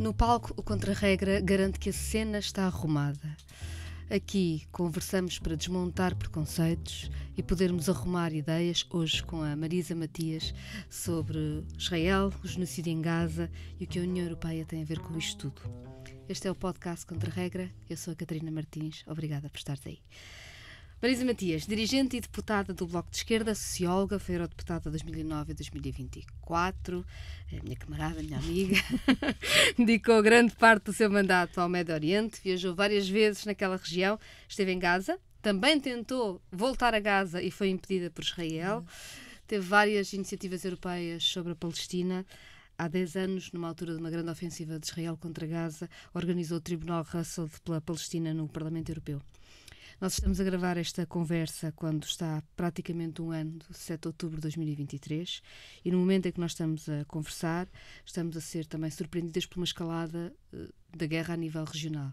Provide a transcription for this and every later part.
No palco, o Contra-Regra garante que a cena está arrumada. Aqui conversamos para desmontar preconceitos e podermos arrumar ideias hoje com a Marisa Matias sobre Israel, o genocídio em Gaza e o que a União Europeia tem a ver com isto tudo. Este é o podcast Contra-Regra. Eu sou a Catarina Martins. Obrigada por estares aí. Marisa Matias, dirigente e deputada do Bloco de Esquerda, socióloga, foi eurodeputada 2009 e 2024, é minha camarada, minha amiga, dedicou grande parte do seu mandato ao Médio Oriente, viajou várias vezes naquela região, esteve em Gaza, também tentou voltar a Gaza e foi impedida por Israel, teve várias iniciativas europeias sobre a Palestina há 10 anos, numa altura de uma grande ofensiva de Israel contra Gaza, organizou o Tribunal Russell pela Palestina no Parlamento Europeu. Nós estamos a gravar esta conversa quando está praticamente um ano, 7 de outubro de 2023, e no momento em que nós estamos a conversar, estamos a ser também surpreendidas por uma escalada eh, da guerra a nível regional.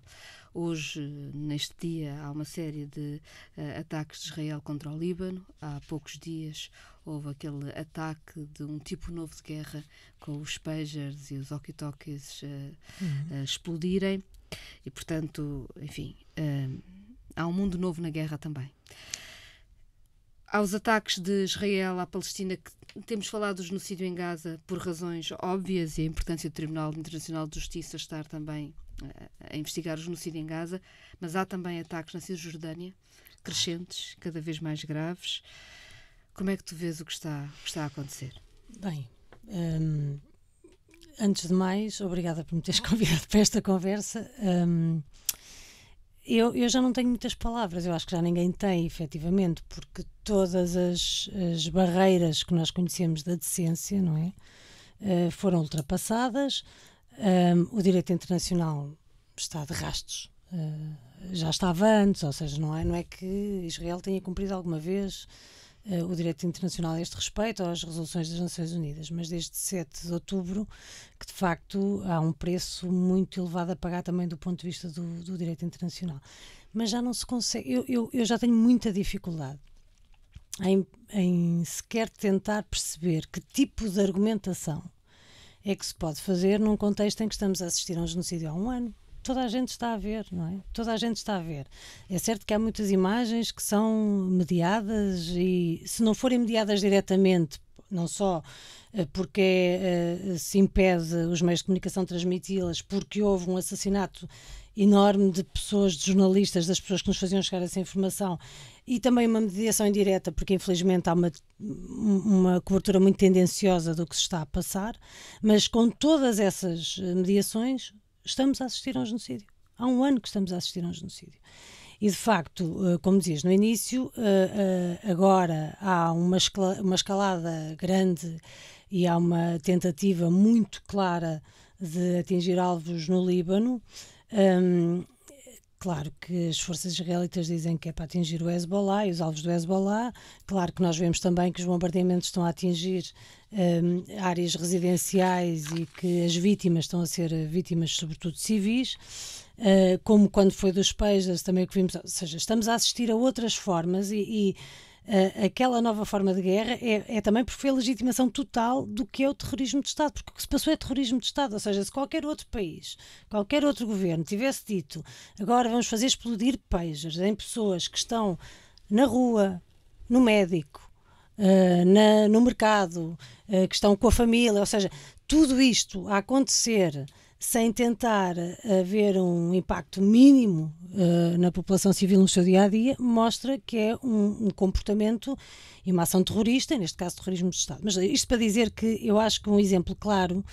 Hoje, eh, neste dia, há uma série de uh, ataques de Israel contra o Líbano. Há poucos dias houve aquele ataque de um tipo novo de guerra com os pagers e os okitokis uh, uhum. uh, explodirem. E, portanto, enfim, há um mundo novo na guerra também. Aos ataques de Israel à Palestina, que temos falado do genocídio em Gaza por razões óbvias e a importância do Tribunal Internacional de Justiça estar também eh, a investigar o genocídio em Gaza, mas há também ataques na Cisjordânia, crescentes, cada vez mais graves. Como é que tu vês o que está, o que está a acontecer? Bem, hum, antes de mais, obrigada por me teres convidado para esta conversa. Hum, eu, eu já não tenho muitas palavras, eu acho que já ninguém tem, efetivamente, porque todas as, as barreiras que nós conhecemos da decência, não é? Uh, foram ultrapassadas, um, o direito internacional está de rastros. Uh, já estava antes, ou seja, não é, não é que Israel tenha cumprido alguma vez uh, o direito internacional a este respeito, ou as resoluções das Nações Unidas, mas desde 7 de outubro, que de facto há um preço muito elevado a pagar também do ponto de vista do, do direito internacional. Mas já não se consegue, eu, eu, eu já tenho muita dificuldade. Em, em sequer tentar perceber que tipo de argumentação é que se pode fazer num contexto em que estamos a assistir a um genocídio há um ano, toda a gente está a ver, não é? Toda a gente está a ver. É certo que há muitas imagens que são mediadas e se não forem mediadas diretamente não só eh, porque uh, se impede os meios de comunicação transmiti-las, porque houve um assassinato enorme de pessoas, de jornalistas, das pessoas que nos faziam chegar essa informação, e também uma mediação indireta, porque infelizmente há uma, uma cobertura muito tendenciosa do que se está a passar, mas com todas essas eh, mediações, estamos a assistir a um genocídio. Há um ano que estamos a assistir a um genocídio. E de facto, eh, como dizias no início, eh, eh, agora há uma escalada grande e há uma tentativa muito clara de atingir alvos no Líbano. Claro que as forças israelitas dizem que é para atingir o Hezbollah e os alvos do Hezbollah. Claro que nós vemos também que os bombardeamentos estão a atingir um, áreas residenciais e que as vítimas estão a ser vítimas, sobretudo civis, uh, como quando foi dos Pejas, também o que vimos. Ou seja, estamos a assistir a outras formas e. e uh, aquela nova forma de guerra é, é, também porque foi a legitimação total do que é o terrorismo de Estado, porque o que se passou é terrorismo de Estado, ou seja, se qualquer outro país, qualquer outro governo tivesse dito agora vamos fazer explodir pagers em pessoas que estão na rua, no médico, uh, na, no mercado, uh, que estão com a família, ou seja, tudo isto a acontecer sem tentar haver um impacto mínimo uh, na população civil no seu dia a dia, mostra que é um, um, comportamento e uma ação terrorista, neste caso terrorismo de Estado. Mas isto para dizer que eu acho que um exemplo claro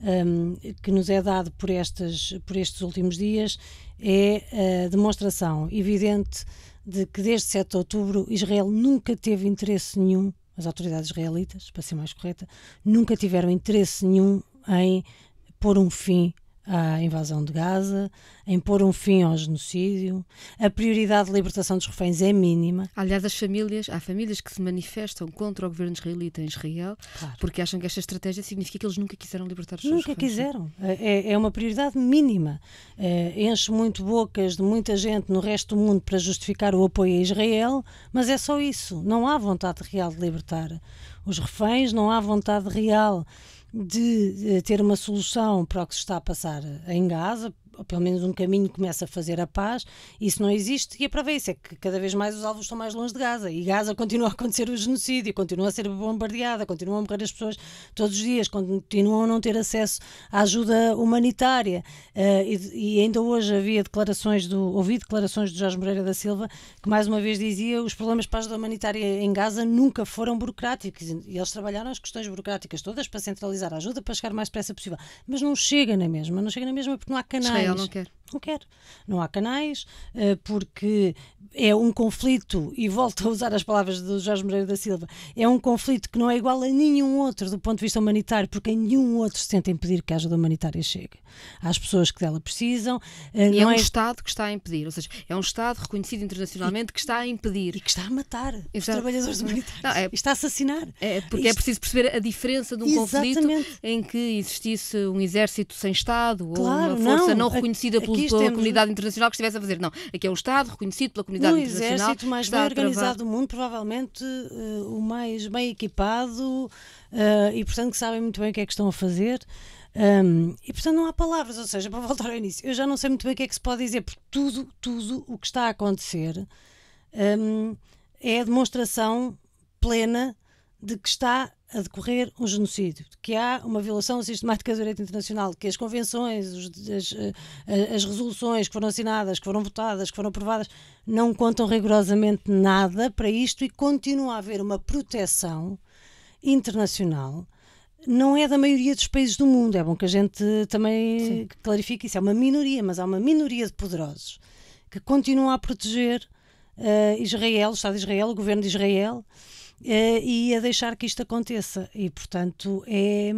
um, ehm, que nos é dado por, estas, por estes últimos dias é a demonstração evidente de que desde 7 de outubro Israel nunca teve interesse nenhum, as autoridades israelitas, para ser mais correta, nunca tiveram interesse nenhum em pôr um fim à invasão de Gaza, a impor um fim ao genocídio. A prioridade de libertação dos reféns é mínima. Aliás, as famílias, há famílias que se manifestam contra o governo israelita em Israel claro. porque acham que esta estratégia significa que eles nunca quiseram libertar os reféns. seus Nunca quiseram. É, é, é, uma prioridade mínima. É, enche muito bocas de muita gente no resto do mundo para justificar o apoio a Israel, mas é só isso. Não há vontade real de libertar os reféns, não há vontade real de eh, ter uma solução para o que se está a passar em Gaza, ou pelo menos um caminho começa a fazer a paz, isso não existe e a prova é isso, é que cada vez mais os alvos estão mais longe de Gaza e Gaza continua a acontecer o genocídio, continua a ser bombardeada, continuam a morrer as pessoas todos os dias, continuam a não ter acesso à ajuda humanitária uh, e, e, ainda hoje havia declarações do, ouvi declarações do Jorge Moreira da Silva que mais uma vez dizia os problemas para a ajuda humanitária em Gaza nunca foram burocráticos e eles trabalharam as questões burocráticas todas para centralizar a ajuda para chegar o mais depressa possível, mas não chega na mesma, não chega na mesma porque não há canais eu não quero. Não quer. Não há canais, eh, porque é um conflito, e volto a usar as palavras do Jorge Moreira da Silva, é um conflito que não é igual a nenhum outro do ponto de vista humanitário, porque nenhum outro se tenta impedir que a ajuda humanitária chegue às pessoas que dela precisam. Eh, e é um é... Estado que está a impedir, ou seja, é um Estado reconhecido internacionalmente e, que está a impedir. E que está a matar está... os trabalhadores humanitários. Não, é... está a assassinar. É porque é Isto... é preciso perceber a diferença de um Exatamente. conflito em que existisse um exército sem Estado ou uma força não, não reconhecida pelo aqui pela temos... É comunidade internacional que estivesse a fazer. Não, aqui é um Estado reconhecido pela comunidade um internacional. O exército mais bem organizado do mundo, provavelmente uh, o mais bem equipado uh, e, portanto, que sabem muito bem o que é que estão a fazer. Um, e portanto não há palavras, ou seja, para voltar ao início, eu já não sei muito bem o que é que se pode dizer, porque tudo, tudo o que está a acontecer um, é a demonstração plena de que está a decorrer um genocídio, de que há uma violação sistemática do direito internacional, que as convenções, os, as, eh, eh, as, resoluções que foram assinadas, que foram votadas, que foram aprovadas, não contam rigorosamente nada para isto e continua a haver uma proteção internacional. Não é da maioria dos países do mundo, é bom que a gente também Sim. clarifique isso. É uma minoria, mas há uma minoria de poderosos que continuam a proteger uh, Israel, o Estado de Israel, o governo de Israel eh, e a deixar que isto aconteça. E, portanto, é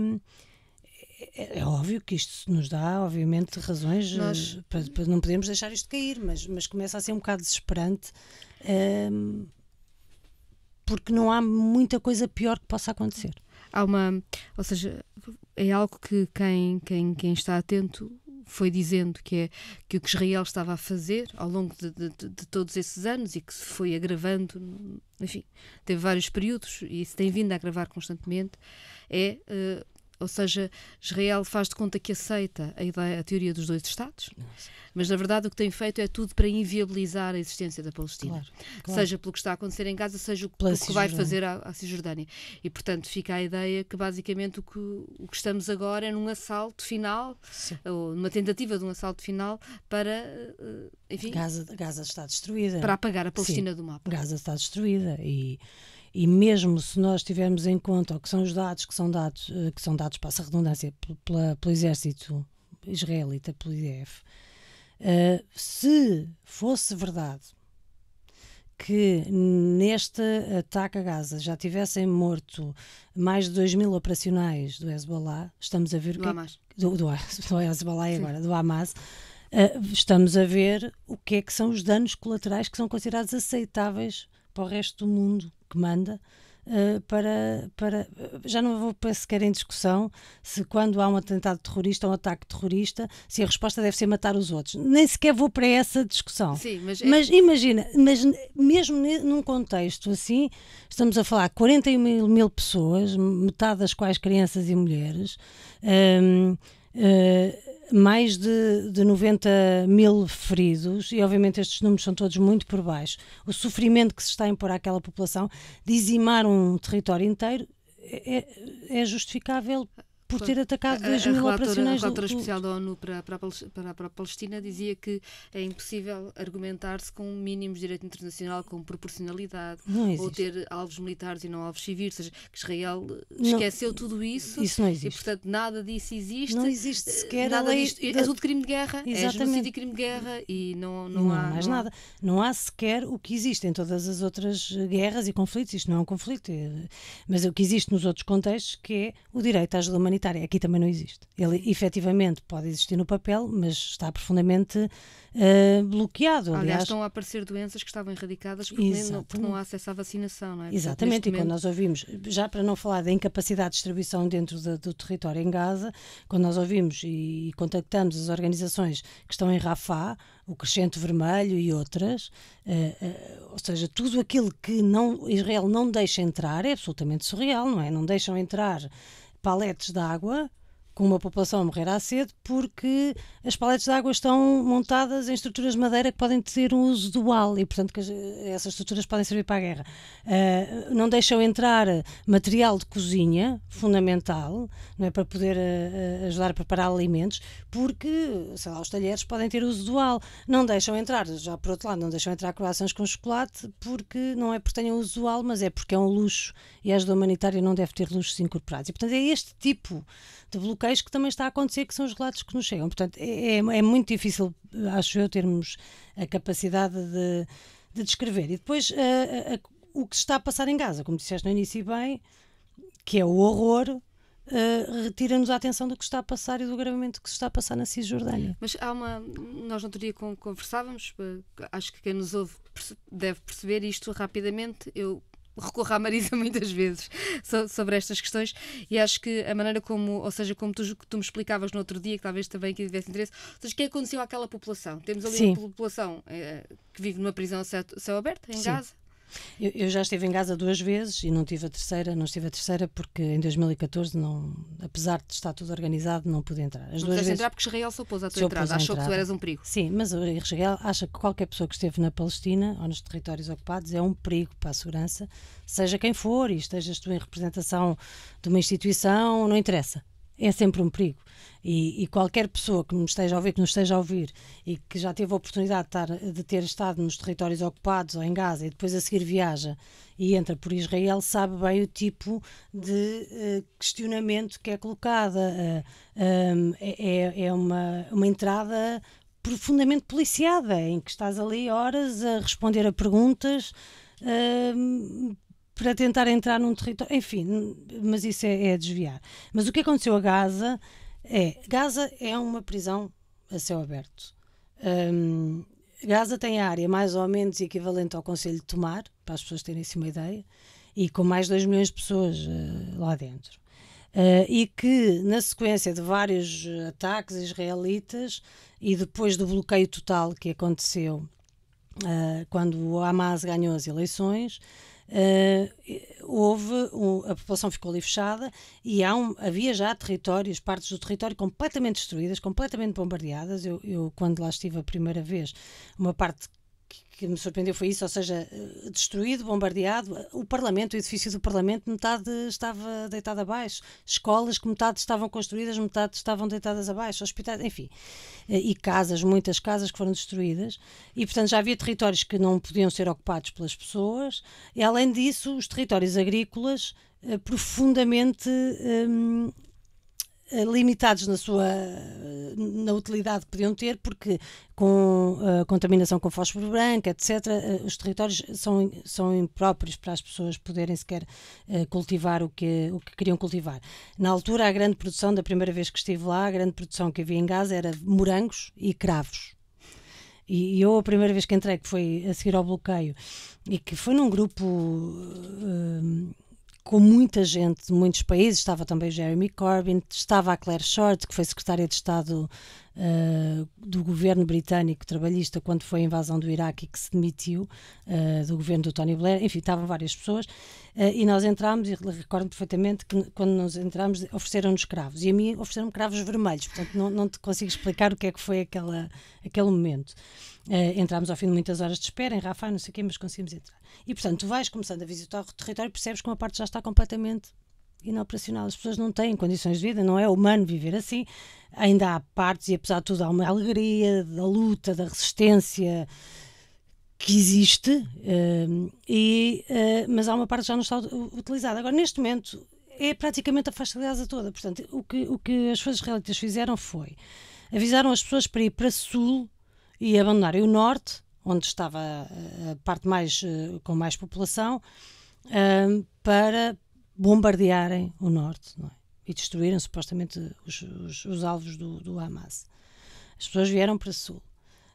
é, é óbvio que isto nos dá, obviamente, razões eh, Nós... para, para, não podemos deixar isto cair, mas, mas começa a ser um bocado desesperante. Ehm, porque não há muita coisa pior que possa acontecer. Há uma. Ou seja, é algo que quem, quem, quem está atento foi dizendo que, é, que o que Israel estava a fazer ao longo de, de, de todos esses anos e que se foi agravando, enfim, teve vários períodos e se tem vindo a agravar constantemente, é uh, ou seja, Israel faz de conta que aceita a, ideia, a teoria dos dois Estados, Nossa. mas na verdade o que tem feito é tudo para inviabilizar a existência da Palestina. Claro, claro. Seja pelo que está a acontecer em Gaza, seja o, que vai fazer à, à, Cisjordânia. E portanto fica a ideia que basicamente o que, o que estamos agora é num assalto final, Sim. ou numa tentativa de um assalto final para. Eh, enfim, Gaza, Gaza está destruída. Para apagar a Palestina Sim. do mapa. Gaza está destruída e e mesmo se nós tivermos em conta o que são os dados que são dados eh, que são dados passa a redundância pela, pelo exército israelita pelo IDF uh, eh, se fosse verdade que neste ataque a Gaza já tivessem morto mais de 2 mil operacionais do Hezbollah, estamos a ver do que é Hamas. É, do, do, do Hezbollah Sim. agora, do Hamas, uh, estamos a ver o que é que são os danos colaterais que são considerados aceitáveis para o resto do mundo que manda. Uh, para, para. Já não vou para sequer em discussão se quando há um atentado terrorista ou um ataque terrorista, se a resposta deve ser matar os outros. Nem sequer vou para essa discussão. Sim, mas, é... mas, imagina, mas mesmo num contexto assim, estamos a falar 41 mil, mil pessoas, metade das quais crianças e mulheres. Um, ehm, eh, mais de, de 90 mil feridos, e obviamente estes números são todos muito por baixo. O sofrimento que se está a impor àquela população, dizimar um território inteiro, é, é, é justificável por ter atacado 2 mil operacionais. A relatora do, especial da ONU para, para, a, para a Palestina dizia que é impossível argumentar-se com mínimos de direito internacional, com proporcionalidade, ou ter alvos militares e não alvos civis, ou seja, que Israel esqueceu não, tudo isso, isso não existe. e portanto nada disso existe. Não existe sequer nada disto. É tudo crime de guerra, Exatamente. é genocídio crime de guerra e não, não, não há... mais não... nada. Não há sequer o que existe em todas as outras guerras e conflitos, isto não é um conflito, é- mas é o que existe nos outros contextos que é o direito à ajuda humanitária Aqui também não existe. Ele efetivamente pode existir no papel, mas está profundamente uh, bloqueado. Aliás, aliás, estão a aparecer doenças que estavam erradicadas porque, não, porque não há acesso à vacinação, não é? Exatamente, e momento... quando nós ouvimos, já para não falar da incapacidade de distribuição dentro de, do território em Gaza, quando nós ouvimos e contactamos as organizações que estão em Rafah, o Crescente Vermelho e outras, uh, uh, ou seja, tudo aquilo que não, Israel não deixa entrar é absolutamente surreal, não é? Não deixam entrar paletes de água com uma população a morrer à sede, porque as paletes de água estão montadas em estruturas de madeira que podem ter um uso dual e, portanto, que essas estruturas podem servir para a guerra. Uh, não deixam entrar material de cozinha, fundamental, não é, para poder uh, ajudar a preparar alimentos, porque, sei lá, os talheres podem ter uso dual. Não deixam entrar, já por outro lado, não deixam entrar croissants com chocolate, porque não é porque tenham uso dual, mas é porque é um luxo e a ajuda humanitária não deve ter luxos incorporados. E, portanto, é este tipo de bloqueio que também está a acontecer, que são os relatos que nos chegam. Portanto, é, é, é muito difícil, acho eu, termos a capacidade de, de descrever. E depois, a, a, o que se está a passar em Gaza, como disseste no início bem, que é o horror, Uh, retira-nos a atenção do que está a passar e do gravamento que se está a passar na Cisjordânia. Mas há uma. Nós no outro dia conversávamos, eh, acho que quem nos ouve deve perceber isto rapidamente. Eu recorro à Marisa muitas vezes sobre estas questões e acho que a maneira como, ou seja, como tu, tu me explicavas no outro dia, que talvez também aqui tivesse interesse, ou seja, o que é aconteceu àquela população? Temos ali Sim. uma população é, que vive numa prisão a céu, céu aberto, em Sim. Gaza, eu, eu, já estive em Gaza duas vezes e não tive a terceira, não estive a terceira porque em 2014 não, apesar de estar tudo organizado, não pude entrar. As não duas vezes entrar porque Israel se opôs à tua entrada, achou entrada. que tu eras um perigo. Sim, mas Israel acha que qualquer pessoa que esteve na Palestina ou nos territórios ocupados é um perigo para a segurança, seja quem for e estejas tu em representação de uma instituição, não interessa é sempre um perigo. E, e, qualquer pessoa que nos esteja a ouvir, que nos esteja a ouvir e que já teve a oportunidade de, estar, de ter estado nos territórios ocupados ou em Gaza e depois a seguir viaja e entra por Israel, sabe bem o tipo de uh, questionamento que é colocada. Uh, eh, um, ehm, é, é, é uma, uma entrada profundamente policiada, em que estás ali horas a responder a perguntas. Uh, para tentar entrar num território. Enfim, mas isso é, é desviar. Mas o que aconteceu a Gaza é. Gaza é uma prisão a céu aberto. Um, Gaza tem a área mais ou menos equivalente ao Conselho de Tomar, para as pessoas terem assim uma ideia, e com mais de 2 milhões de pessoas uh, lá dentro. Uh, e que, na sequência de vários eh, ataques israelitas e depois do bloqueio total que aconteceu uh, quando o Hamas ganhou as eleições, Uh, houve um, a população ficou ali fechada e um, havia já territórios, partes do território completamente destruídas, completamente bombardeadas. Eu, eu, quando lá estive a primeira vez, uma parte que, me surpreendeu foi isso, ou seja, eh, destruído, bombardeado, o Parlamento, o edifício do Parlamento, metade estava deitado abaixo, escolas que metade estavam construídas, metade estavam deitadas abaixo, hospitais, enfim, eh, e casas, muitas casas que foram destruídas, e portanto já havia territórios que não podiam ser ocupados pelas pessoas, e além disso, os territórios agrícolas eh, profundamente hum, eh, limitados na sua eh, na utilidade que podiam ter, porque com a eh, contaminação com fósforo branco, etc., os territórios são, são impróprios para as pessoas poderem sequer cultivar o que, o que queriam cultivar. Na altura, a grande produção, da primeira vez que estive lá, a grande produção que havia em Gaza era morangos e cravos. E eu, a primeira vez que entrei, que foi a seguir ao bloqueio, e que foi num grupo com muita gente de muitos países, estava também Jeremy Corbyn, estava a Claire Short, que foi secretária de Estado uh, do governo britânico trabalhista quando foi a invasão do Iraque e que se demitiu uh, do governo do Tony Blair, enfim, estavam várias pessoas ah, e nós entramos e recordo perfeitamente que quando nós entramos ofereceram-nos cravos e a mim ofereceram cravos vermelhos, portanto não, não te consigo explicar o que é que foi aquela, aquele momento. Uh, entramos ao fim de muitas horas de espera, em Rafa não sei o quê, mas conseguimos entrar. E, portanto, tu vais começando a visitar o território e percebes que uma parte já está completamente inoperacional. As pessoas não têm condições de vida, não é humano viver assim. Ainda há partes, e apesar de tudo, há uma alegria da luta, da resistência que existe, uh, e, uh, mas há uma parte que já não está utilizada. Agora, neste momento, é praticamente a faixa de Gaza toda. Portanto, o que, o que as forças israelitas fizeram foi avisaram as pessoas para ir para sul e abandonarem o norte, onde estava eh, a parte mais, eh, com mais população, ehm, para, bombardearem o norte é? e destruíram supostamente os, os, os alvos do, do, Hamas. As pessoas vieram para o sul.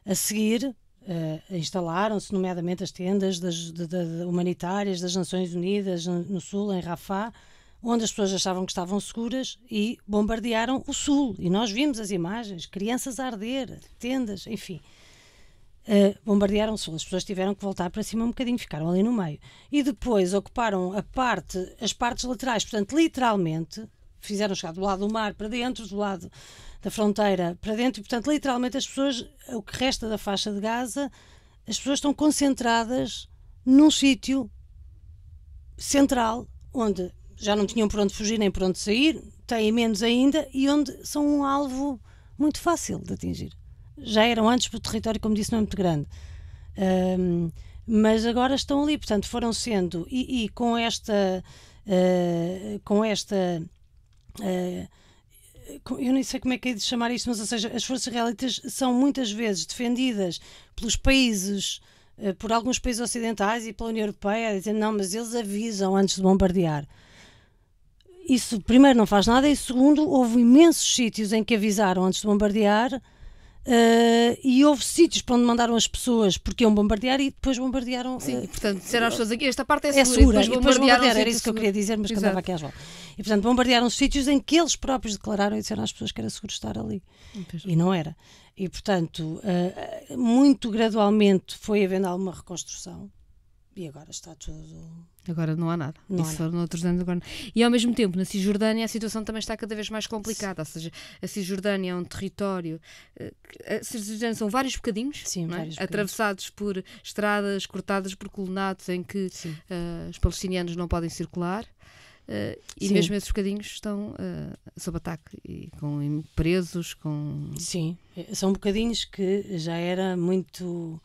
A seguir, uh, instalaram-se, nomeadamente, as tendas das, de, de, humanitárias das Nações Unidas no, no sul, em Rafah, onde as pessoas achavam que estavam seguras e bombardearam o sul. E nós vimos as imagens: crianças a arder, tendas, enfim uh, eh, bombardearam Sul. As pessoas tiveram que voltar para cima um bocadinho, ficaram ali no meio. E depois ocuparam a parte, as partes laterais, portanto, literalmente, fizeram chegar do lado do mar para dentro, do lado da fronteira para dentro, e portanto, literalmente, as pessoas, o que resta da faixa de Gaza, as pessoas estão concentradas num sítio central onde já não tinham por onde fugir nem por onde sair, têm menos ainda e onde são um alvo muito fácil de atingir já eram antes para o território, como disse, não é muito grande. Um, mas agora estão ali, portanto, foram sendo, e, e com esta. Uh, com esta. Uh, eu nem sei como é que é de chamar isto, mas ou seja, as forças israelitas são muitas vezes defendidas pelos países, uh, por alguns países ocidentais e pela União Europeia, dizendo não, mas eles avisam antes de bombardear. Isso, primeiro, não faz nada, e segundo, houve imensos sítios em que avisaram antes de bombardear Uh, e houve sítios para onde mandaram as pessoas porque iam bombardear e depois bombardearam. Sim, uh, portanto, disseram às é pessoas aqui, esta parte é segura. É segura, e depois, depois bombardearam. Era isso que eu queria dizer, mas que andava aqui às voltas. E portanto, bombardearam os sítios em que eles próprios declararam e disseram às pessoas que era seguro estar ali. E, e não era. E portanto, uh, muito gradualmente foi havendo alguma reconstrução. E agora está tudo. Agora não há nada. Não Isso há foram nada. outros anos agora. E ao mesmo tempo, na Cisjordânia, a situação também está cada vez mais complicada. Sim. Ou seja, a Cisjordânia é um território. Eh, a Cisjordânia são vários bocadinhos, Sim, é? vários atravessados bocadinhos. por estradas cortadas por colonatos em que uh, os palestinianos não podem circular. Uh, e Sim. mesmo esses bocadinhos estão uh, sob ataque e com presos, com. Sim, são bocadinhos que já era muito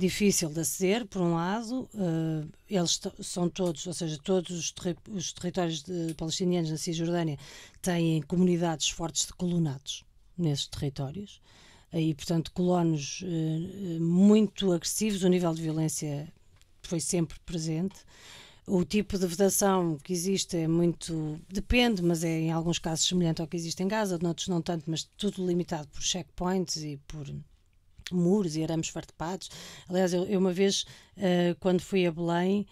difícil de aceder, por um lado, uh, eles são todos, ou seja, todos os, terri os territórios palestinianos na Cisjordânia têm comunidades fortes de colonatos nesses territórios, uh, e portanto colonos uh, muito agressivos, o nível de violência foi sempre presente. O tipo de vedação que existe é muito. depende, mas é em alguns casos semelhante ao que existe em Gaza, noutros não tanto, mas tudo limitado por checkpoints e por muros e arames fardepados. Aliás, eu, eu uma vez, uh, quando fui a Belém,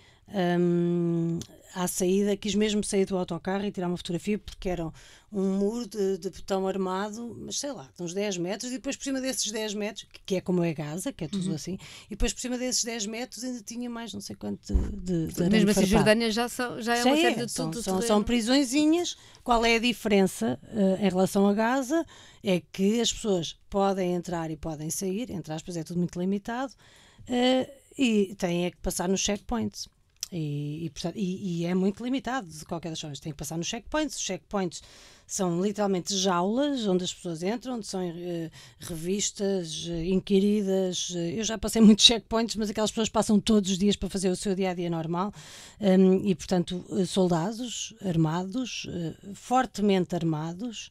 um, ehm, à saída, quis mesmo sair do autocarro e tirar uma fotografia, porque era um muro de, de betão armado, mas sei lá, uns 10 metros, e depois por cima desses 10 metros, que é como é Gaza, que é tudo uhum. assim, e depois por cima desses 10 metros ainda tinha mais não sei quanto de. de, de Mesmo assim, Jordânia já, são, já é já uma série é. de são, tudo. São, são é. prisõezinhas. Qual é a diferença uh, em relação a Gaza? É que as pessoas podem entrar e podem sair, entre aspas, é tudo muito limitado, uh, e têm é que passar nos checkpoints. E, e, portanto, e, e, é muito limitado de qualquer das formas. Tem que passar nos checkpoints. Os checkpoints são literalmente jaulas onde as pessoas entram, onde são uh, revistas, uh, inquiridas. Eh, eu já passei muitos checkpoints, mas aquelas pessoas passam todos os dias para fazer o seu dia a dia normal. Um, e, portanto, soldados armados, uh, fortemente armados.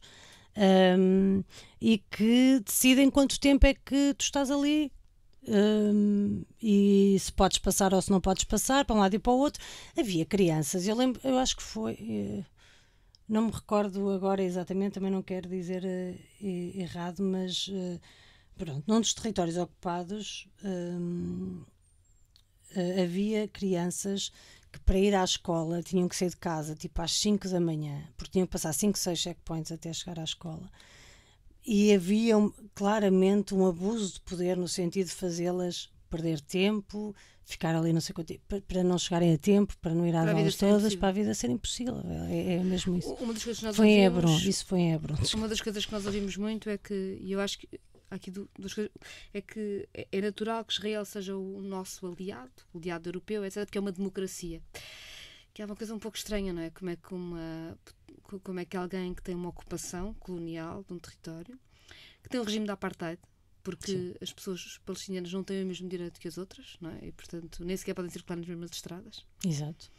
Um, e que decidem quanto tempo é que tu estás ali Hum, e se podes passar ou se não podes passar, para um lado e para o outro. Havia crianças, eu lembro, eu acho que foi. Eh, não me recordo agora exatamente, também não quero dizer uh, errado, mas uh, pronto, num dos territórios ocupados um, uh, havia crianças que para ir à escola tinham que sair de casa tipo às 5 da manhã, porque tinham que passar 5, 6 checkpoints até chegar à escola e havia claramente um abuso de poder no sentido de fazê-las perder tempo, ficar ali não sei quanto tempo, para não chegarem a tempo, para não ir às aulas todas, para a vida ser impossível. É, é mesmo isso. Uma das coisas que nós foi ouvimos, em Hebron, isso foi em Hebron. Uma das coisas que nós ouvimos muito é que, e eu acho que aqui do, dos, é que é, é natural que Israel seja o nosso aliado, o aliado europeu, etc., porque é uma democracia. Que é uma coisa um pouco estranha, não é? Como é que uma como é que alguém que tem uma ocupação colonial de um território, que tem o um regime de apartheid, porque Sim. as pessoas palestinianas não têm o mesmo direito que as outras, não é? E, portanto, nem sequer podem circular nas mesmas estradas. Exato.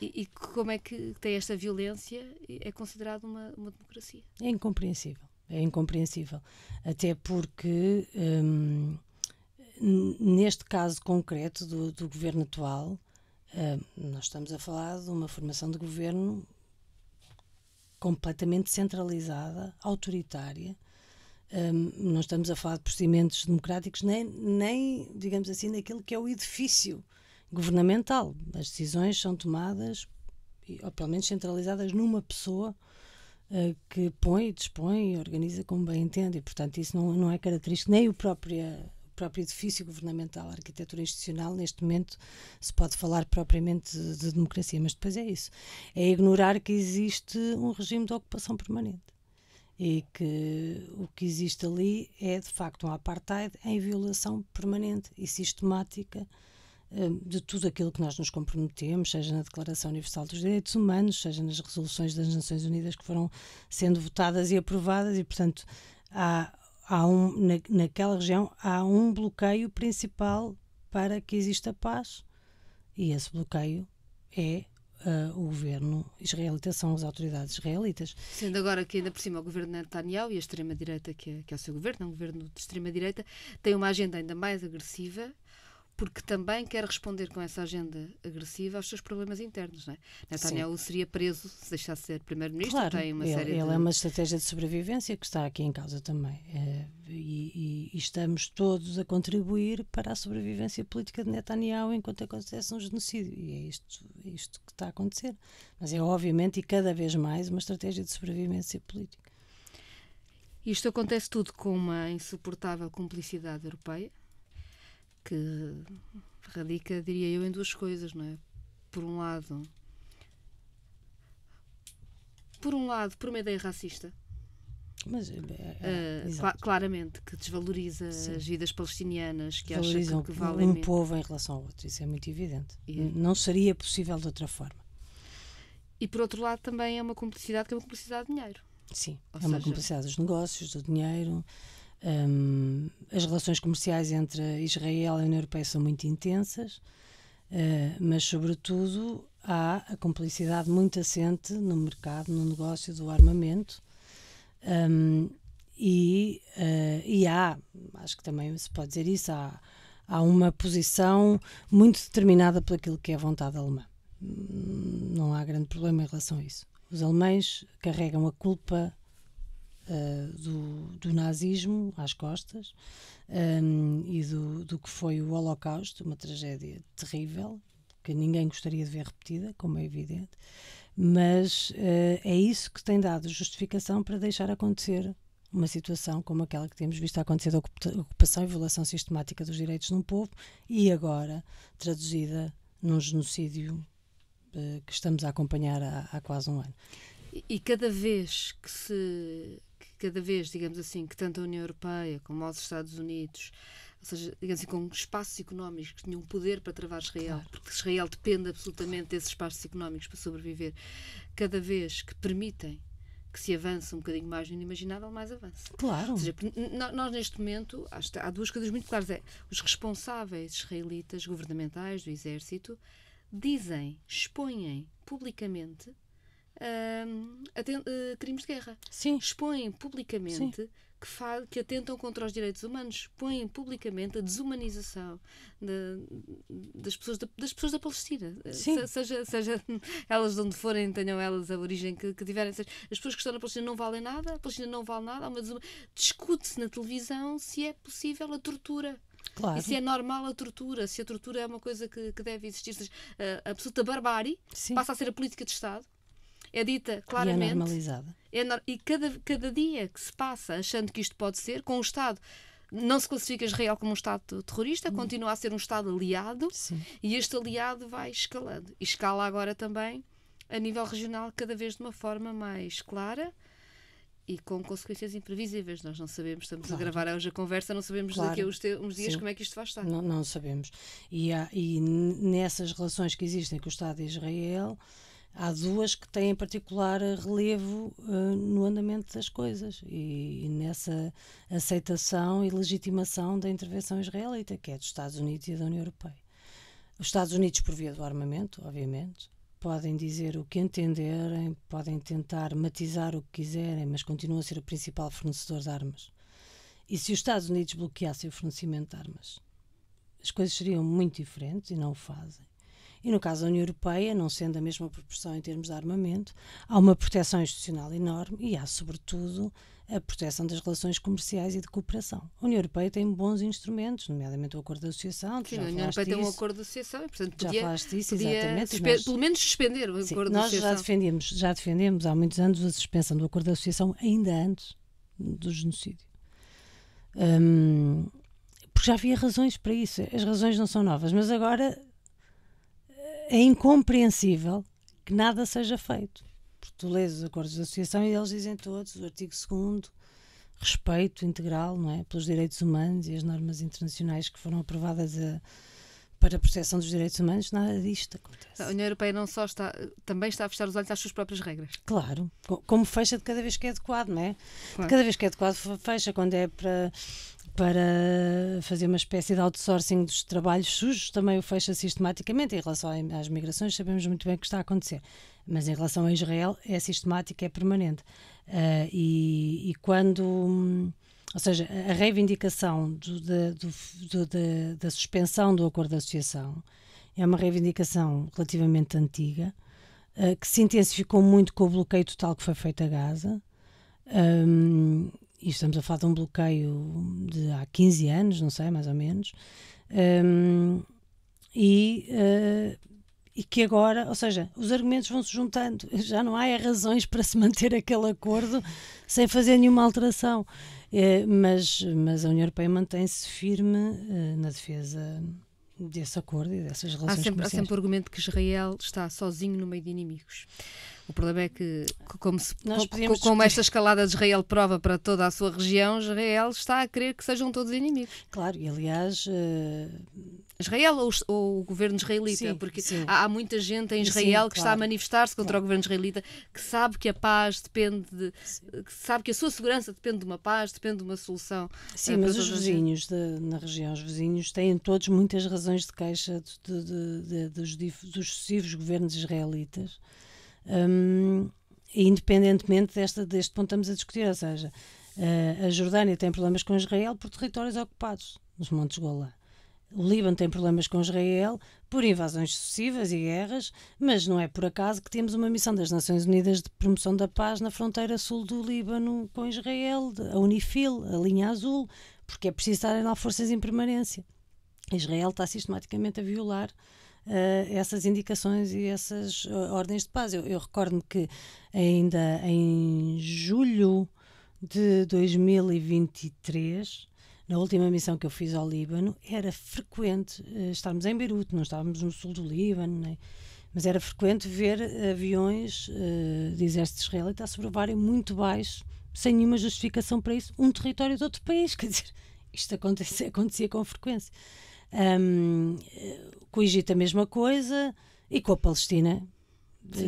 E, e como é que tem esta violência é considerado uma, uma democracia? É incompreensível. É incompreensível. Até porque, hum, neste caso concreto do, do governo atual, hum, nós estamos a falar de uma formação de governo completamente centralizada, autoritária. Um, não estamos a falar de procedimentos democráticos, nem, nem, digamos assim, naquilo que é o edifício governamental. As decisões são tomadas, ou pelo menos centralizadas, numa pessoa uh, que põe, dispõe e organiza como bem entende. E, portanto, isso não, não é característico, nem o próprio próprio edifício governamental, a arquitetura institucional, neste momento se pode falar propriamente de, de democracia, mas depois é isso. É ignorar que existe um regime de ocupação permanente e que o que existe ali é de facto um apartheid em violação permanente e sistemática eh, de tudo aquilo que nós nos comprometemos, seja na Declaração Universal dos Direitos Humanos, seja nas resoluções das Nações Unidas que foram sendo votadas e aprovadas, e portanto há há um, na, naquela região há um bloqueio principal para que exista paz e esse bloqueio é uh, o governo israelita, são as autoridades israelitas. Sendo agora que ainda por cima o governo Netanyahu e a extrema-direita que, é, que é o seu governo, é um governo de extrema-direita, tem uma agenda ainda mais agressiva porque também quer responder com essa agenda agressiva aos seus problemas internos. Não é? Netanyahu seria preso se deixasse de ser primeiro-ministro. Claro, tem uma ele, série ele de... é uma estratégia de sobrevivência que está aqui em causa também. É, e, e, estamos todos a contribuir para a sobrevivência política de Netanyahu enquanto acontece um genocídio. E é isto, é isto que está a acontecer. Mas é obviamente e cada vez mais uma estratégia de sobrevivência política. Isto acontece tudo com uma insuportável cumplicidade europeia que radica, diria eu, em duas coisas, não é? Por um lado, por um lado, por uma ideia racista, mas, é, é, uh, ah, é, cl claramente que desvaloriza Sim. as vidas palestinianas, que acha que, que valem é um povo em relação ao outro, isso é muito evidente. E, é. não seria possível de outra forma. E por outro lado também é uma complicidade que é uma complicidade de dinheiro. Sim, Ou é seja, uma complicidade dos negócios, do dinheiro, um, as relações comerciais entre Israel e a União Europeia são muito intensas, uh, mas, sobretudo, há a complicidade muito assente no mercado, no negócio do armamento. Um, e, uh, e há, acho que também se pode dizer isso, há, há uma posição muito determinada por aquilo que é a vontade alemã. Hum, não há grande problema em relação a isso. Os alemães carregam a culpa eh, do, do, nazismo às costas um, ehm, e do, do que foi o Holocausto, uma tragédia terrível que ninguém gostaria de ver repetida, como é evidente, mas uh, é isso que tem dado justificação para deixar acontecer uma situação como aquela que temos visto acontecer da ocupação e violação sistemática dos direitos de um povo e agora traduzida num genocídio uh, que estamos a acompanhar há, há quase um ano. e cada vez que se cada vez, digamos assim, que tanto a União Europeia como os Estados Unidos, ou seja, digamos assim, com espaços económicos que tinham poder para travar Israel, claro. porque Israel depende absolutamente desses espaços económicos para sobreviver, cada vez que permitem que se avança um bocadinho mais no inimaginável, mais avança. Claro. Ou seja, nós neste momento, há duas coisas muito claras. É, os responsáveis israelitas, governamentais, do exército, dizem, expõem publicamente uh, crimes de guerra. Sim. Expõem publicamente Sim. que, faz, que atentam contra os direitos humanos, expõem publicamente a desumanização de, das, pessoas da, das pessoas da Palestina. Eh, se, seja, seja elas de onde forem, tenham elas a origem que, que tiverem. Seja, as pessoas que estão na Palestina não valem nada, a Palestina não vale nada. Discute-se na televisão se é possível a tortura. Claro. E se é normal a tortura, se a tortura é uma coisa que, que deve existir, seja, a absoluta barbárie Sim. passa a ser a política de Estado é dita claramente. E é normalizada. É no... E cada, cada dia que se passa achando que isto pode ser, com o Estado não se classifica Israel como um Estado terrorista, hum. continua a ser um Estado aliado Sim. e este aliado vai escalando. E escala agora também a nível regional, cada vez de uma forma mais clara e com consequências imprevisíveis. Nós não sabemos, estamos claro. a gravar hoje a conversa, não sabemos claro. daqui a uns, uns dias Sim. como é que isto vai estar. Não, não sabemos. E, há, e nessas relações que existem com o Estado de Israel há duas que têm particular eh, relevo uh, no andamento das coisas e, e, nessa aceitação e legitimação da intervenção israelita, que é dos Estados Unidos e da União Europeia. Os Estados Unidos, por via do armamento, obviamente, podem dizer o que entenderem, podem tentar matizar o que quiserem, mas continuam a ser o principal fornecedor de armas. E se os Estados Unidos bloqueassem o fornecimento de armas, as coisas seriam muito diferentes e não o fazem. E no caso da União Europeia, não sendo a mesma proporção em termos de armamento, há uma proteção institucional enorme e há, sobretudo, a proteção das relações comerciais e de cooperação. A União Europeia tem bons instrumentos, nomeadamente o Acordo de Associação. Sim, a União Europeia disso, tem um Acordo de Associação e, portanto, podia, já falaste disso, podia exatamente, nós, pelo menos suspender o sim, Acordo de Associação. Nós já defendemos, já defendemos há muitos anos a suspensão do Acordo de Associação, ainda antes do genocídio. Hum, porque já havia razões para isso. As razões não são novas, mas agora é incompreensível que nada seja feito. Porque tu lês os acordos de associação e eles dizem todos, o artigo 2 respeito integral não é, pelos direitos humanos e as normas internacionais que foram aprovadas a, eh, para a proteção dos direitos humanos, nada disto acontece. A União Europeia não só está, também está a fechar os olhos às suas próprias regras. Claro, como fecha de cada vez que é adequado, não é? Claro. De cada vez que é adequado, fecha quando é para para fazer uma espécie de outsourcing dos trabalhos sujos, também o fecha sistematicamente. Em relação às migrações, sabemos muito bem o que está a acontecer, mas em relação a Israel, é sistemático, é permanente. Uh, e, e, quando. Ou seja, a reivindicação do, do, da suspensão do acordo de associação é uma reivindicação relativamente antiga, uh, que se intensificou muito com o bloqueio total que foi feito a Gaza. Um, e estamos a falar de um bloqueio de há 15 anos, não sei, mais ou menos, um, e, uh, e que agora, ou seja, os argumentos vão se juntando, já não há é razões para se manter aquele acordo sem fazer nenhuma alteração. É, mas, mas a União Europeia mantém-se firme uh, na defesa desse acordo e dessas relações há sempre, Há sempre o argumento que Israel está sozinho no meio de inimigos. O problema é que, como, se, como, como esta escalada de Israel prova para toda a sua região, Israel está a querer que sejam todos inimigos. Claro, e aliás. Uh... Israel ou, ou, o governo israelita? Sim, porque sim. Há, há, muita gente em Israel sim, que está a manifestar-se contra claro. o governo israelita, que sabe que a paz depende, de, que sabe que a sua segurança depende de uma paz, depende de uma solução. Sim, eh, mas os vizinhos de, na região, os vizinhos têm todos muitas razões de queixa de, dos, dos sucessivos governos israelitas um, independentemente desta, deste ponto que estamos a discutir, ou seja, ah, a Jordânia tem problemas com Israel por territórios ocupados, nos Montes Golã. O Líbano tem problemas com Israel por invasões sucessivas e guerras, mas não é por acaso que temos uma missão das Nações Unidas de promoção da paz na fronteira sul do Líbano com Israel, a Unifil, a linha azul, porque é preciso estarem lá forças em permanência. Israel está sistematicamente a violar uh, essas indicações e essas eh, ordens de paz. Eu, eu recordo-me que ainda em julho de 2023 na última missão que eu fiz ao Líbano, era frequente uh, estarmos em Beirute, não estávamos no sul do Líbano, nem, mas era frequente ver aviões uh, de exército israelita a sobrevoarem muito baixo, sem nenhuma justificação para isso, um território de outro país. Quer dizer, isto acontecia com frequência. Um, com o Egito a mesma coisa e com a Palestina.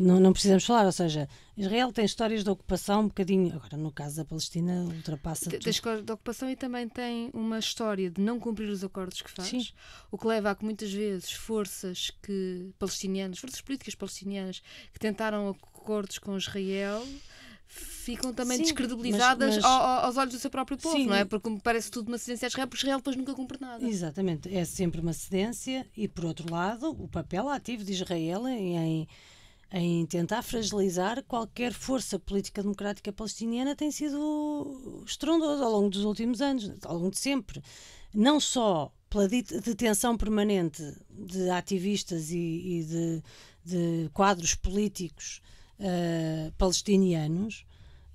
Não, não, precisamos falar, ou seja, Israel tem histórias de ocupação um bocadinho, agora no caso da Palestina ultrapassa de, tudo. de ocupação e também tem uma história de não cumprir os acordos que faz, Sim. o que leva a que muitas vezes forças que palestinianas, forças políticas palestinianas que tentaram acordos com Israel ficam também Sim, descredibilizadas mas, mas... aos olhos do seu próprio povo, Sim. não é? Porque me parece tudo uma cedência às réplicas porque Israel depois nunca cumpre nada. Exatamente, é sempre uma cedência e, por outro lado, o papel ativo de Israel em, em tentar fragilizar qualquer força política democrática palestiniana tem sido estrondoso ao longo dos últimos anos, ao longo de sempre. Não só pela detenção permanente de ativistas e, e de, de quadros políticos eh, palestinianos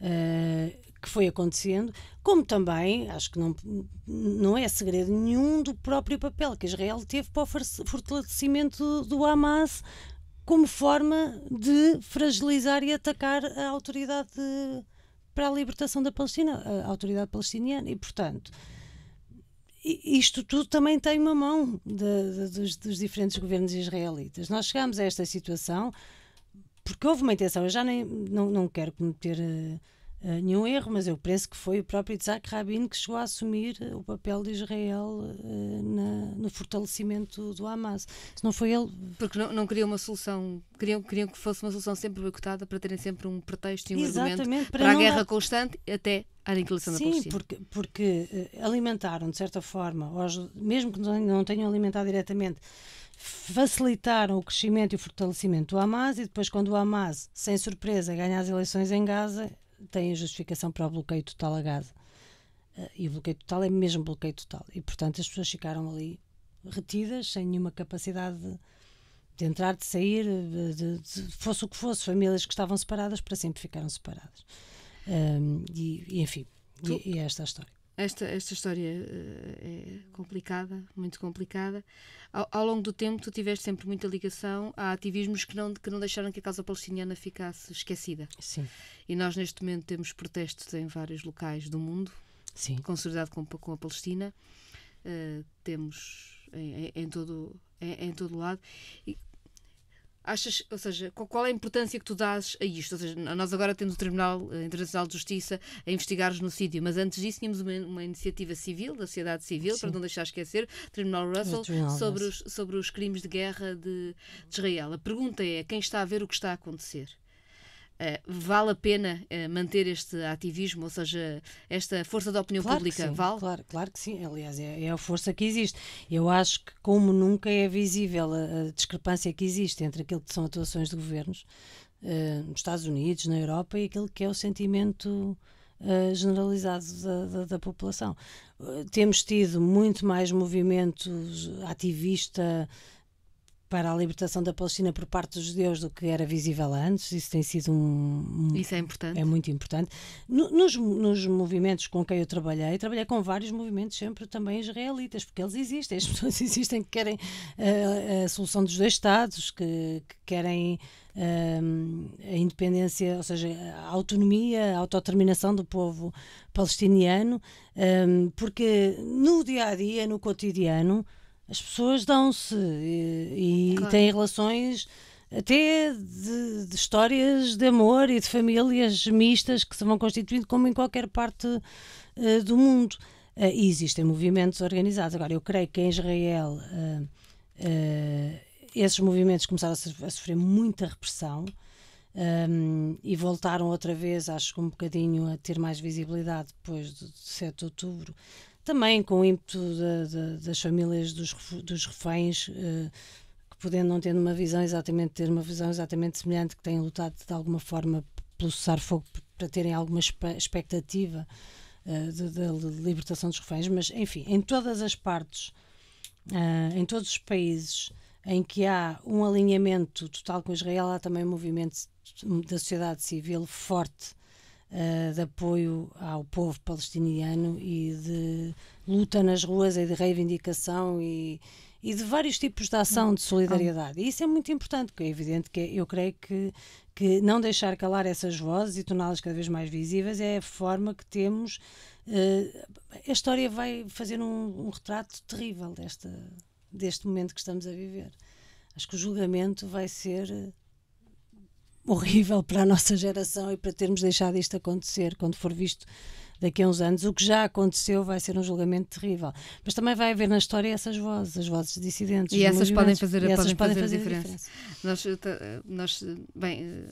uh, que foi acontecendo, como também, acho que não, não é segredo nenhum, do próprio papel que Israel teve para o fortalecimento do Hamas como forma de fragilizar e atacar a autoridade de, para a libertação da Palestina, a autoridade palestiniana. E, portanto, isto tudo também tem uma mão de, de, dos, dos diferentes governos israelitas. Nós chegamos a esta situação porque houve uma intenção, eu já nem, não, não quero cometer uh, uh, nenhum erro, mas eu penso que foi o próprio Isaac Rabin que chegou a assumir o papel de Israel uh, na, no fortalecimento do Hamas. Se não foi ele. Porque não, não queriam uma solução, queriam, queriam que fosse uma solução sempre boicotada para terem sempre um pretexto e um Exatamente, argumento para, para a guerra dar... constante até à aniquilação Sim, da Palestina. Sim, porque, porque alimentaram, de certa forma, hoje, mesmo que não tenham alimentado diretamente facilitaram o crescimento e o fortalecimento do Hamas e depois quando o Hamas, sem surpresa, ganha as eleições em Gaza, tem a justificação para o bloqueio total a Gaza. Eh, e o bloqueio total é mesmo bloqueio total. E, portanto, as pessoas ficaram ali retidas, sem nenhuma capacidade de, de entrar, de sair, de, de, fosse o que fosse. Famílias que estavam separadas para sempre ficaram separadas. Um, ehm, e, e, enfim, e, e é esta é a história. Esta, esta história eh, é complicada, muito complicada. Ao, ao, longo do tempo, tu tiveste sempre muita ligação a ativismos que não, que não deixaram que a causa palestiniana ficasse esquecida. Sim. E nós, neste momento, temos protestos em vários locais do mundo, Sim. com solidariedade com, com a Palestina. Uh, temos em, em, em todo, em, em, todo lado. E achas, ou seja, qual é a importância que tu dás a isto? Ou seja, nós agora temos o Tribunal eh, Internacional de Justiça a investigar genocídio, mas antes disso tínhamos uma, uma iniciativa civil, da sociedade civil, Sim. para não deixar esquecer, Tribunal é Russell, Tribunal sobre, Russell. Os, sobre os crimes de guerra de, de Israel. A pergunta é quem está a ver o que está a acontecer? Eh, vale a pena eh, manter este ativismo, ou seja, esta força da opinião claro pública? Sim, vale? Claro, claro que sim. Aliás, é, é, a força que existe. Eu acho que, como nunca, é visível a, a discrepância que existe entre aquilo que são atuações de governos uh, nos Estados Unidos, na Europa, e aquilo que é o sentimento. Uh, generalizado da, da, da população. Uh, temos tido muito mais movimentos ativista para a libertação da Palestina por parte dos judeus do que era visível antes. Isso tem sido um. um Isso é importante. É muito importante. nos, nos movimentos com quem eu trabalhei, trabalhei com vários movimentos sempre também israelitas, porque eles existem. As pessoas existem que querem eh, a solução dos dois Estados, que, que querem ehm, a independência, ou seja, a autonomia, a autodeterminação do povo palestiniano, ehm, porque no dia a dia, no cotidiano as pessoas dão-se e, e têm relações até de, de, histórias de amor e de famílias mistas que se vão constituindo como em qualquer parte uh, do mundo. Uh, e existem movimentos organizados. Agora, eu creio que em Israel uh, esses movimentos começaram a, a sofrer muita repressão um, ehm, e voltaram outra vez, acho que um bocadinho a ter mais visibilidade depois do 7 de outubro, também com o ímpeto das famílias dos, dos reféns, eh, que podendo não ter uma visão exatamente, ter uma visão exatamente semelhante, que têm lutado de alguma forma pelo cessar-fogo para terem alguma expectativa eh, de da libertação dos reféns, mas enfim, em todas as partes, eh, em todos os países em que há um alinhamento total com Israel, há também um movimento da sociedade civil forte uh, de apoio ao povo palestiniano e de luta nas ruas e de reivindicação e, e de vários tipos de ação de solidariedade. E isso é muito importante, porque é evidente que eu creio que, que não deixar calar essas vozes e torná-las cada vez mais visíveis é a forma que temos. Uh, a história vai fazer um, um retrato terrível desta, deste momento que estamos a viver. Acho que o julgamento vai ser horrível para a nossa geração e para termos deixado isto acontecer quando for visto daqui a uns anos. O que já aconteceu vai ser um julgamento terrível. Mas também vai haver na história essas vozes, as vozes dissidentes. E essas podem fazer, podem essas podem fazer, podem fazer, diferença. diferença. Nós, eh, eh, nós, eh, bem,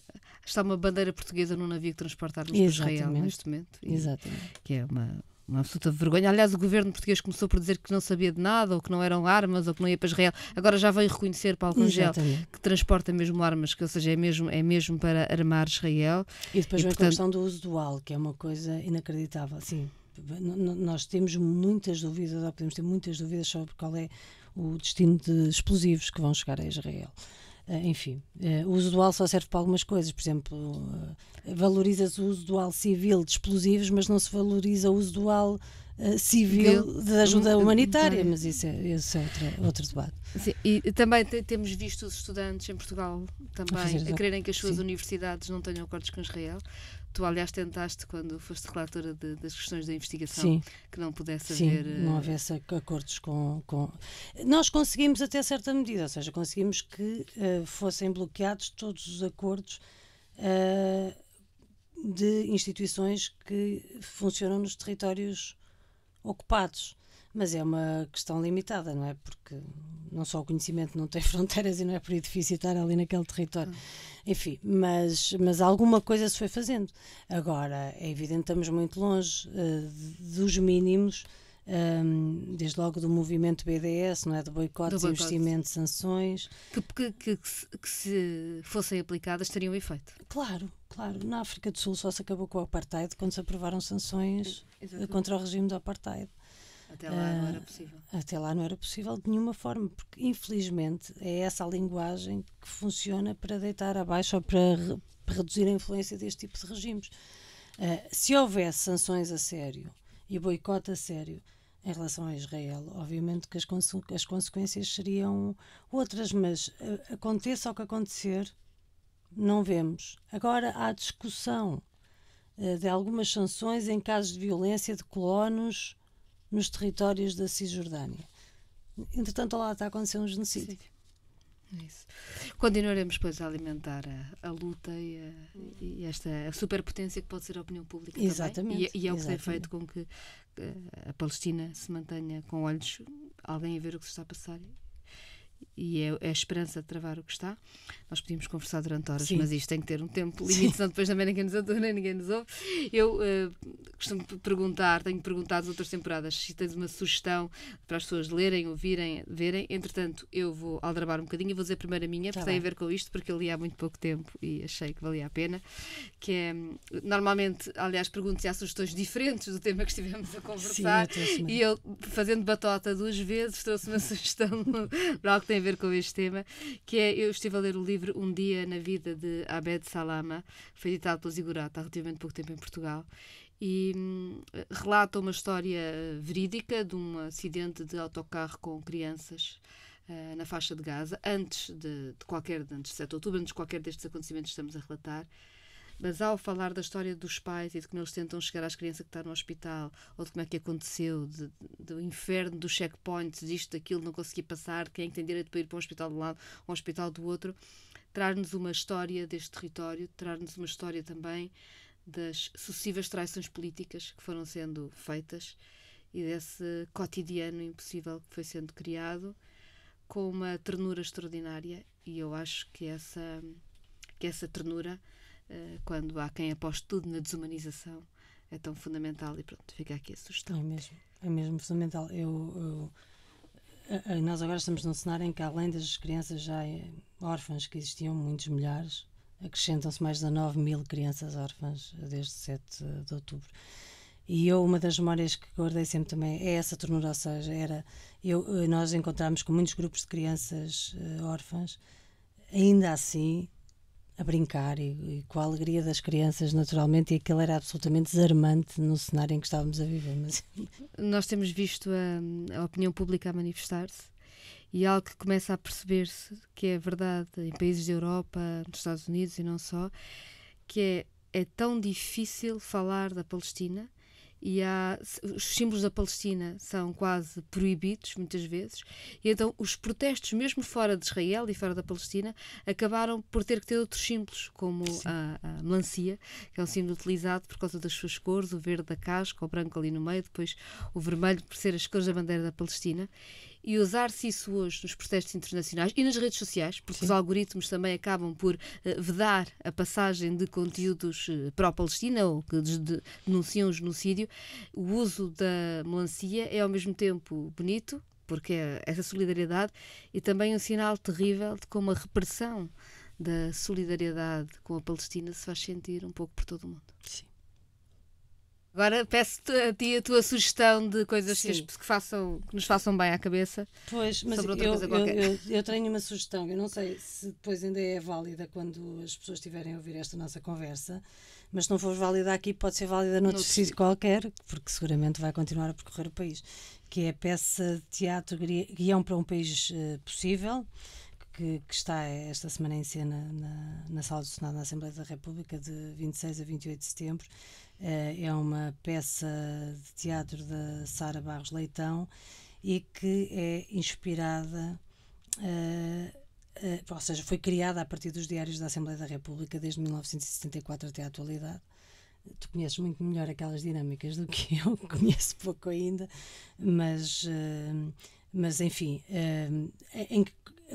está uma bandeira portuguesa num navio que transporta para Israel neste momento. E, Exatamente. Que é uma uma absoluta vergonha. Aliás, o governo português começou por dizer que não sabia de nada, ou que não eram armas, ou que não ia para Israel. Agora já veio reconhecer Paulo Rangel que transporta mesmo armas, que ou seja, é mesmo, é mesmo para armar Israel. E depois e, vem portanto... a questão do uso dual, que é uma coisa inacreditável. Sim, nós temos muitas dúvidas, ou podemos ter muitas dúvidas sobre qual é o destino de explosivos que vão chegar a Israel. Eh, enfim, eh, o uso dual só serve para algumas coisas, por exemplo, eh, valoriza-se o uso dual civil de explosivos, mas não se valoriza o uso dual civil de ajuda hum, humanitária, mas isso é, isso é outro, outro debate. Sim, e também temos visto os estudantes em Portugal também a, a quererem que as suas sim. universidades não tenham acordos com Israel, Tu, aliás, tentaste, quando foste relatora de, das questões da investigação, Sim. que não pudesse Sim, eh, não houvesse acordos com, com, Nós conseguimos até certa medida, ou seja, conseguimos que uh, fossem bloqueados todos os acordos. Uh, de instituições que funcionam nos territórios ocupados mas é uma questão limitada, não é? Porque não só o conhecimento não tem fronteiras e não é por aí difícil estar ali naquele território. Hum. Enfim, mas, mas alguma coisa se foi fazendo. Agora, é evidente, estamos muito longe uh, dos mínimos, um, ehm, desde logo do movimento BDS, não é? De boicotes, boicote. investimentos, sanções. Que, que, que, que, se fossem aplicadas teriam efeito. Claro, claro. Na África do Sul só se acabou com o apartheid quando se aprovaram sanções Exatamente. contra o regime do apartheid. Até lá não era eh, possível. Até lá não era possível de nenhuma forma, porque infelizmente é essa a linguagem que funciona para deitar abaixo ou para, re, para reduzir a influência deste tipo de regimes. Uh, se houvesse sanções a sério e boicote a sério em relação a Israel, obviamente que as, as consequências seriam outras, mas uh, aconteça o que acontecer, não vemos. Agora há discussão de algumas sanções em casos de violência de colonos nos territórios da Cisjordânia. Entretanto, lá está a acontecer um genocídio. Sim. É isso. Continuaremos, pois, a alimentar a, a luta e, a, e esta a superpotência que pode ser a opinião pública exatamente, também. E, e é o que tem feito com que eh, a Palestina se mantenha com olhos alguém a ver o que se está a passar e é, é, a esperança de travar o que está. Nós podíamos conversar durante horas, Sim. mas isto tem que ter um tempo limite, senão depois também ninguém nos nem ninguém nos ouve. Eu uh, costumo perguntar, tenho perguntado as outras temporadas se tens uma sugestão para as pessoas lerem, ouvirem, verem. Entretanto, eu vou aldrabar um bocadinho e vou dizer primeiro a minha, tá bem. tem a ver com isto, porque eu li há muito pouco tempo e achei que valia a pena. Que é, normalmente, aliás, pergunto se há sugestões diferentes do tema que estivemos a conversar. Sim, eu e eu, fazendo batota duas vezes, trouxe uma sugestão para algo tem a ver com este tema, que é, eu estive a ler o livro Um Dia na Vida de Abed Salama, foi editado pela Zigurata há relativamente pouco tempo em Portugal, e hum, relata uma história eh, verídica de um acidente de autocarro com crianças uh, na faixa de Gaza, antes de, de qualquer, antes de 7 de outubro, antes de qualquer destes acontecimentos que estamos a relatar, mas ao falar da história dos pais e de como eles tentam chegar às crianças que estão no hospital, ou de como é que aconteceu, de, do inferno dos checkpoints, disto, daquilo, não consegui passar, quem é que tem direito para ir para um hospital de um lado, um hospital do outro, traz-nos uma história deste território, traz-nos uma história também das sucessivas traições políticas que foram sendo feitas e desse cotidiano impossível que foi sendo criado com uma ternura extraordinária e eu acho que essa que essa ternura eh, quando há quem aposte tudo na desumanização, é tão fundamental e pronto, fica aqui a sugestão. É mesmo, é mesmo fundamental. Eu, eu, nós agora estamos num cenário em que, além das crianças já eh, órfãs que existiam, muitos milhares, acrescentam-se mais de 9 mil crianças órfãs desde 7 de outubro. E eu, uma das memórias que guardei sempre também é essa ternura, ou seja, era, eu, eh, nós encontramos com muitos grupos de crianças órfãs, ainda assim, a brincar e, e, com a alegria das crianças, naturalmente, e aquilo era absolutamente desarmante no cenário em que estávamos a viver. Mas... Nós temos visto a, a opinião pública a manifestar-se e algo que começa a perceber-se que é verdade em países da Europa, nos Estados Unidos e não só, que é, é tão difícil falar da Palestina e há, os símbolos da Palestina são quase proibidos muitas vezes e então os protestos mesmo fora de Israel e fora da Palestina acabaram por ter que ter outros símbolos como a, a, melancia que é um símbolo utilizado por causa das suas cores o verde da casca, o branco ali no meio depois o vermelho por ser as cores da bandeira da Palestina e usar-se isso hoje nos protestos internacionais e nas redes sociais, porque Sim. os algoritmos também acabam por uh, vedar a passagem de conteúdos uh, eh, pró-Palestina ou que denunciam o genocídio, o uso da melancia é ao mesmo tempo bonito, porque é essa solidariedade, e também um sinal terrível de como a repressão da solidariedade com a Palestina se faz sentir um pouco por todo o mundo. Sim. Agora peço-te a ti a tua sugestão de coisas que, que, façam, que nos façam bem à cabeça. Pois, mas eu, eu, eu, eu, tenho uma sugestão. Eu não sei se depois ainda é válida quando as pessoas estiverem a ouvir esta nossa conversa, mas se não for válida aqui, pode ser válida noutro sítio qualquer, porque seguramente vai continuar a percorrer o país. Que é a peça de teatro Guião para um País eh, Possível, que, que, está esta semana em cena na, na Sala do Senado na Assembleia da República, de 26 a 28 de setembro. Eh, é uma peça de teatro da Sara Barros Leitão e que é inspirada, eh, eh, ou seja, foi criada a partir dos diários da Assembleia da República desde 1974 até à atualidade tu conheces muito melhor aquelas dinâmicas do que eu, conheço pouco ainda, mas uh, mas, enfim, ehm, em,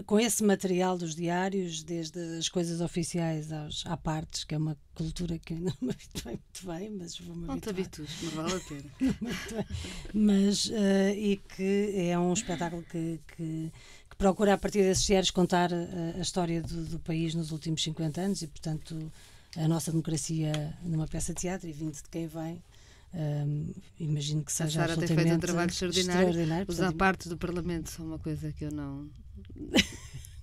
com esse material dos diários, desde as coisas oficiais aos, à partes, que é uma cultura que ainda não me habituei muito bem, mas vou-me Não te habitues, mas vale a pena. muito bem. Mas, uh, e que é um espetáculo que, que, que, procura, a partir desses diários, contar a, eh, a história do, do, país nos últimos 50 anos e, portanto, a nossa democracia numa peça de teatro e vindo de quem vem um, imagino que seja a Sara tem feito um trabalho extraordinário. extraordinário Usar portanto... parte do Parlamento são é uma coisa que eu não.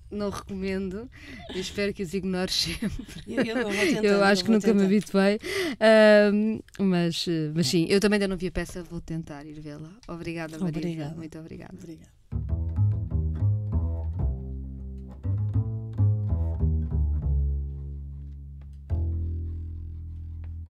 não recomendo e espero que os ignores sempre. Eu, eu, eu acho que nunca tentar. me habituei, uh, mas, mas sim, eu também ainda não vi a peça, vou tentar ir vê-la. Obrigada, Maria. Muito obrigada. obrigada.